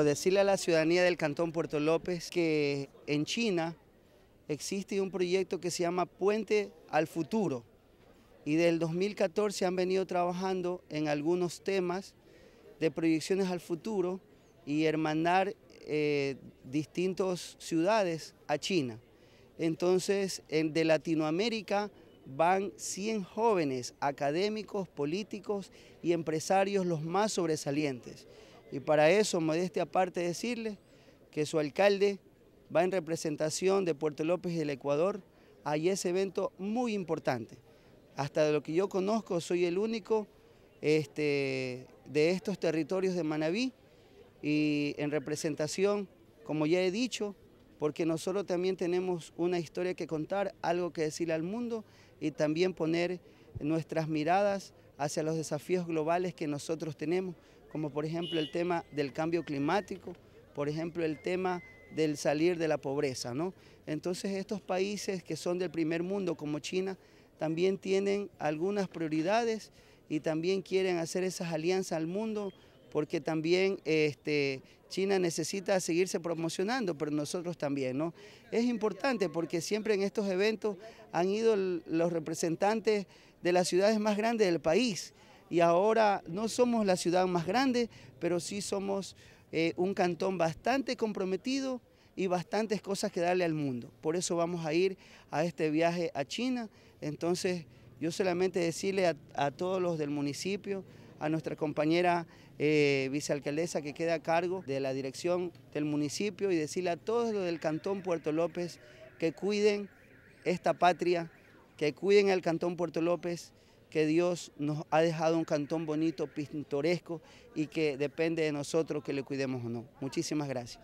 Decirle a la ciudadanía del Cantón Puerto López que en China existe un proyecto que se llama Puente al Futuro y del 2014 han venido trabajando en algunos temas de proyecciones al futuro y hermanar eh, distintas ciudades a China. Entonces, de Latinoamérica van 100 jóvenes académicos, políticos y empresarios los más sobresalientes. Y para eso, modestia aparte, decirle que su alcalde va en representación de Puerto López y del Ecuador a ese evento muy importante. Hasta de lo que yo conozco, soy el único este, de estos territorios de Manabí y en representación, como ya he dicho, porque nosotros también tenemos una historia que contar, algo que decirle al mundo y también poner nuestras miradas hacia los desafíos globales que nosotros tenemos, como por ejemplo el tema del cambio climático, por ejemplo el tema del salir de la pobreza. ¿no? Entonces estos países que son del primer mundo como China también tienen algunas prioridades y también quieren hacer esas alianzas al mundo porque también este, China necesita seguirse promocionando, pero nosotros también, ¿no? Es importante porque siempre en estos eventos han ido los representantes de las ciudades más grandes del país y ahora no somos la ciudad más grande, pero sí somos eh, un cantón bastante comprometido y bastantes cosas que darle al mundo. Por eso vamos a ir a este viaje a China. Entonces, yo solamente decirle a todos los del municipio, a nuestra compañera eh, vicealcaldesa que queda a cargo de la dirección del municipio y decirle a todos los del Cantón Puerto López que cuiden esta patria, que cuiden al Cantón Puerto López, que Dios nos ha dejado un cantón bonito, pintoresco y que depende de nosotros que le cuidemos o no. Muchísimas gracias.